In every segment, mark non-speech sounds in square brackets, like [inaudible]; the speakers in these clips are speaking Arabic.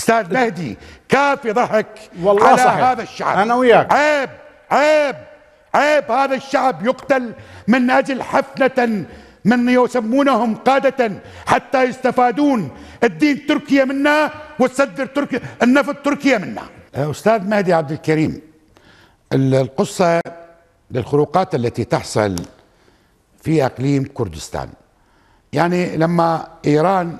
استاذ مهدي كافي ضحك والله على صحيح. هذا الشعب انا وياك عيب عيب عيب هذا الشعب يقتل من اجل حفنه من يسمونهم قادة حتى يستفادون الدين تركيا منا والسد تركيا النفط تركيا منا أه، أستاذ مهدي عبد الكريم القصة للخروقات التي تحصل في أقليم كردستان يعني لما إيران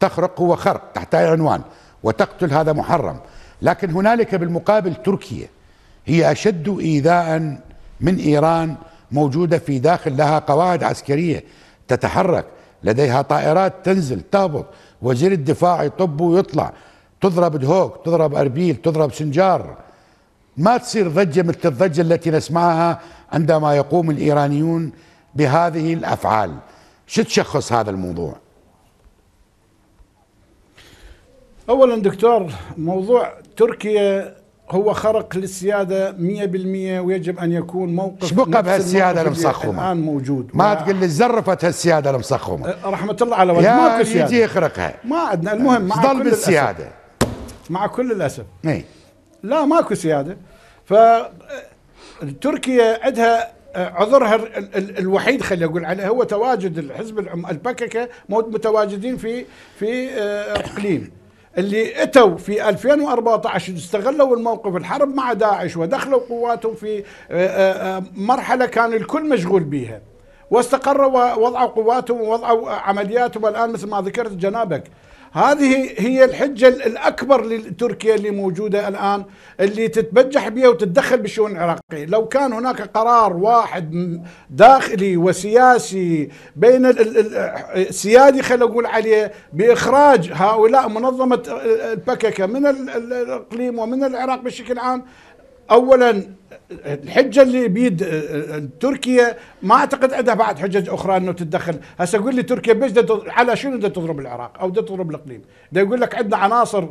تخرق هو خرق تحت أي عنوان وتقتل هذا محرم لكن هنالك بالمقابل تركيا هي أشد إيذاء من إيران موجودة في داخل لها قواعد عسكرية تتحرك لديها طائرات تنزل تهبط وزير الدفاع يطب ويطلع تضرب دهوك تضرب أربيل تضرب سنجار ما تصير ضجة مثل الضجة التي نسمعها عندما يقوم الإيرانيون بهذه الأفعال شو تشخص هذا الموضوع؟ اولا دكتور موضوع تركيا هو خرق للسياده 100% ويجب ان يكون موقف ايش بقى بهالسياده المسخومة الان موجود ما تقول لي زرفت هالسياده المسخومة أه، رحمه الله على وجهك في سياده يجي يخرقها ما عندنا المهم مع ضل بالسياده مع كل الاسف اي لا ماكو سياده ف أه، تركيا عندها أه، عذرها الوحيد خلي اقول عليه هو تواجد الحزب البككه متواجدين في في اقليم اللي اتوا في 2014 استغلوا الموقف الحرب مع داعش ودخلوا قواتهم في آه، آه، آه، مرحله كان الكل مشغول بها واستقروا ووضعوا قواتهم ووضعوا عملياتهم الان مثل ما ذكرت جنابك هذه هي الحجة الأكبر لتركيا اللي موجودة الآن اللي تتبجح بها وتتدخل بالشؤون العراقية لو كان هناك قرار واحد داخلي وسياسي بين سيادي خلينا نقول عليه بإخراج هؤلاء منظمة آه، آه، البككة من الإقليم ومن العراق بشكل عام أولا الحجه اللي بيد آه، آه، تركيا ما اعتقد عندها بعد حجج اخرى انه تتدخل، هسه قول لي تركيا بيش على شنو بدها تضرب العراق او بدها تضرب الاقليم؟ ده يقول لك عندنا عناصر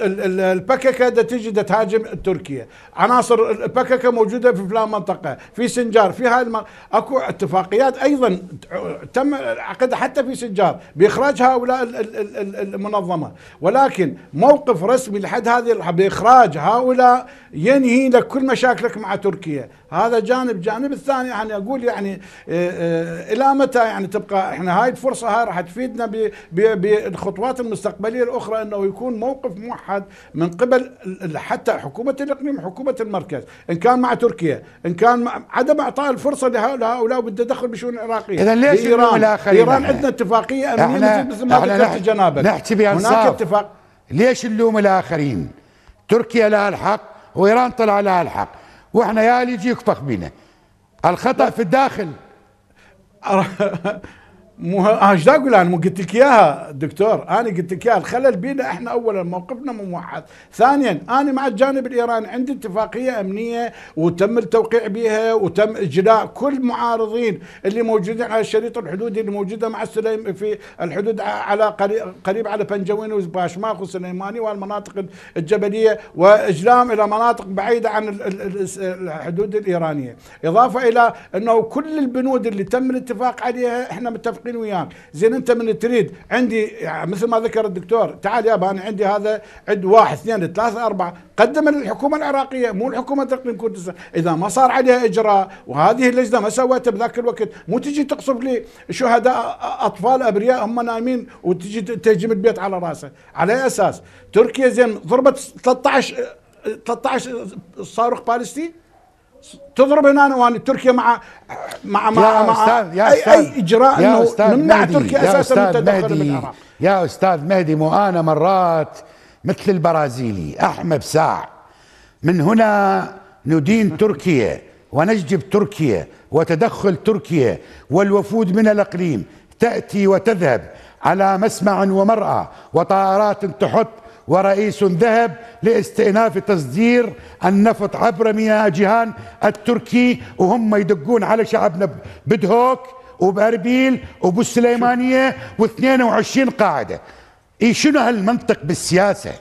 البككه ده تجي تهاجم تركيا، عناصر البككه موجوده في فلان منطقه، في سنجار، في هاي المنطقة. اكو اتفاقيات ايضا تم عقدها حتى في سنجار باخراج هؤلاء المنظمه، ولكن موقف رسمي لحد هذه باخراج هؤلاء ينهي لك كل مشاكلك مع تركيا هذا جانب جانب الثاني يعني اقول يعني آه، آه، الى متى يعني تبقى احنا هاي الفرصه هاي راح تفيدنا بالخطوات المستقبليه الاخرى انه يكون موقف موحد من قبل حتى حكومه الاقليم حكومه المركز ان كان مع تركيا ان كان مع عدم اعطاء الفرصه لهؤلاء بالتدخل بشؤون العراقيه اذا ليش ايران ايران عندنا اتفاقيه امنيه مثل ما ذكرت جنابك نحكي هناك اتفاق ليش نلوم الاخرين؟ تركيا لها الحق وايران طلع لها الحق واحنا يا اللي يجي يكفخ بينا الخطا في الداخل [laughs] مو آه، ايش دا اقول انا مو قلت لك اياها دكتور انا قلت لك اياها الخلل بينا احنا اولا موقفنا مو موحد، ثانيا انا مع الجانب الايراني عندي اتفاقيه امنيه وتم التوقيع بها وتم اجلاء كل معارضين اللي موجودين على الشريط الحدودي اللي موجوده مع السليم في الحدود على قريب, قريب على بنجوين وباشماخ وسليماني والمناطق الجبليه واجلام الى مناطق بعيده عن الحدود الايرانيه، اضافه الى انه كل البنود اللي تم الاتفاق عليها احنا متفقين متفقين وياك زين انت من تريد عندي مثل ما ذكر الدكتور تعال يابا انا عندي هذا عند واحد اثنين ثلاثة أربعة قدم للحكومة العراقية مو الحكومة تقنين كردستان إذا ما صار عليها إجراء وهذه اللجنة ما سوتها بذاك الوقت مو تجي تقصف لي شهداء أطفال أبرياء هم نايمين وتجي تهجم البيت على راسه على أساس تركيا زين ضربت 13 13 صاروخ باليستي تضرب هنا وان تركيا مع مع مع, يا مع أستاذ يا أي, أستاذ اي اجراء يا انه أستاذ نمنع مهدي تركيا يا اساسا من مهدي يا استاذ مهدي مو انا مرات مثل البرازيلي احمى بساع من هنا ندين تركيا ونجذب تركيا وتدخل تركيا والوفود من الاقليم تاتي وتذهب على مسمع ومرأة وطائرات تحط ورئيس ذهب لاستئناف تصدير النفط عبر مياه جهان التركي وهم يدقون على شعبنا بدهوك وباربيل وبالسليمانيه و22 قاعده اي شنو هالمنطق بالسياسه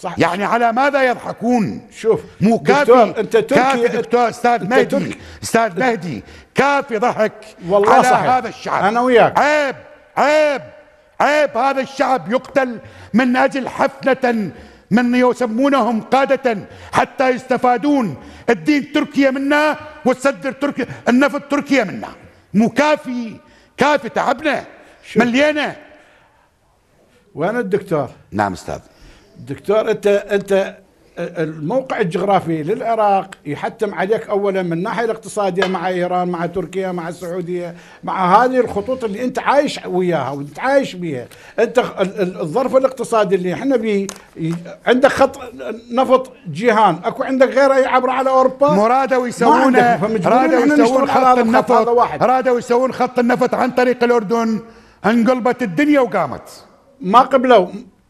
صح. يعني على ماذا يضحكون شوف مو كافي دكتور انت تركي كافي دكتور استاذ مهدي استاذ مهدي كافي ضحك والله على صحيح. هذا الشعب انا وياك عيب عيب عيب هذا الشعب يقتل من أجل حفنة من يسمونهم قادة حتى يستفادون الدين تركيا منا وتصدر تركيا النفط تركيا منا مو كافي كافي تعبنا مليانة وين الدكتور؟ نعم استاذ دكتور انت انت الموقع الجغرافي للعراق يحتم عليك اولا من الناحيه الاقتصاديه مع ايران مع تركيا مع السعوديه مع هذه الخطوط اللي انت عايش وياها عايش بيها انت الظرف الاقتصادي اللي احنا به عندك خط نفط جيهان اكو عندك غير اي عبر على اوروبا مرادوا يسوون رادوا يسوون خط النفط رادوا يسوون خط النفط عن طريق الاردن انقلبت الدنيا وقامت ما قبلوا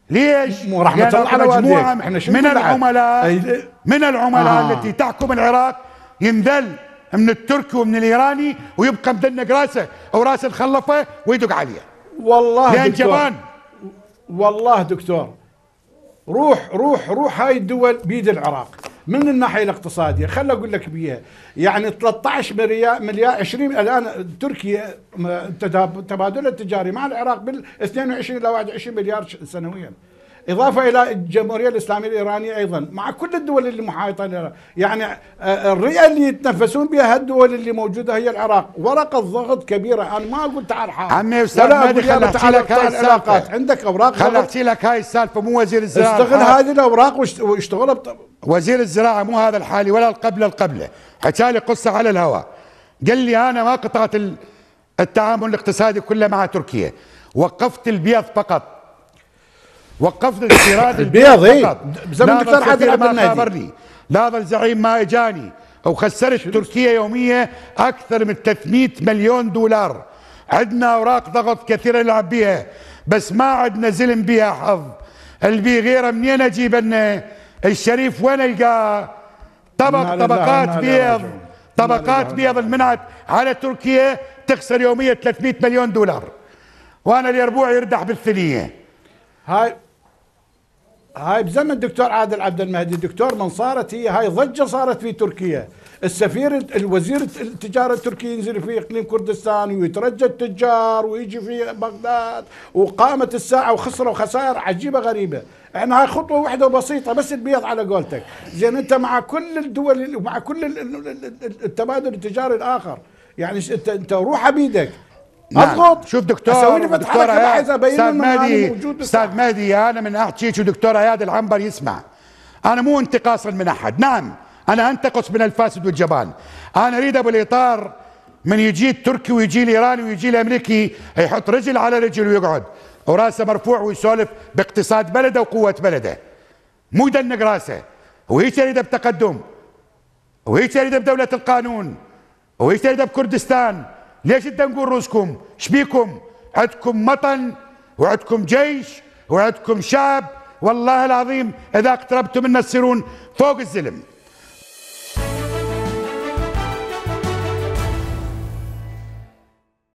ليش؟ راح نطلع على مجموعه من العملاء أي... من العملاء آه. التي تحكم العراق يندل من التركي ومن الايراني ويبقى مدنق راسه او راسه مخلفه ويدق عليه والله لان دكتور. جبان والله دكتور روح روح روح هاي الدول بيد العراق من الناحيه الاقتصاديه خل اقول لك بيها يعني 13 مليار مليار 20 الان تركيا تبادلها التجاري مع العراق بال 22 الى 21 مليار سنويا إضافة إلى الجمهورية الإسلامية الإيرانية أيضا مع كل الدول اللي محايطة لها يعني آه، آه، الرئة اللي يتنفسون بها الدول اللي موجودة هي العراق ورقة ضغط كبيرة أنا ما أقول تعال حاضر عمي أستاذ ما خل أحكي لك هاي السالفة عندك أوراق خل أحكي لك هاي السالفة مو وزير الزراعة استغل هذه الأوراق واشتغلها وزير الزراعة مو هذا الحالي ولا القبلة القبلة حكى لي قصة على الهواء قال لي أنا ما قطعت التعامل الاقتصادي كله مع تركيا وقفت البيض فقط وقفت استيراد [coughs] البيض بزمن زمن الدكتور عادل عبد الناجي لا هذا الزعيم ما اجاني وخسرت تركيا يوميا اكثر من 300 مليون دولار عندنا اوراق ضغط كثيره نلعب بها بس ما عندنا زلم بها حظ البي غيره منين اجيب لنا الشريف وين القاه طبق طبقات بيض طبقات بيض المنعت على تركيا تخسر يوميا 300 مليون دولار وانا اليربوع يردح بالثنيه هاي هاي بزمن الدكتور عادل عبد المهدي الدكتور من صارت هي هاي ضجه صارت في تركيا السفير الوزير التجاره التركي ينزل في اقليم كردستان ويترجى التجار ويجي في بغداد وقامت الساعه وخسروا خسائر عجيبه غريبه احنا هاي خطوه واحده بسيطه بس البيض على قولتك زين انت مع كل الدول ومع كل التبادل التجاري الاخر يعني انت انت روح بيدك نعم. اضغط شوف دكتور اسوي لي دكتور عايز ابين ان مادي استاذ مهدي انا من احكيك ودكتور اياد العنبر يسمع انا مو انتقاصا من احد نعم انا انتقص من الفاسد والجبان انا اريد ابو الاطار من يجي التركي ويجي الايراني ويجي الامريكي يحط رجل على رجل ويقعد وراسه مرفوع ويسولف باقتصاد بلده وقوه بلده مو يدنق راسه وهي تريده بتقدم وهي تريده بدوله القانون وهي تريده بكردستان ليش نقول روسكم شبيكم عندكم مطن وعندكم جيش وعندكم شعب والله العظيم إذا اقتربتم منا تصيرون فوق الزلم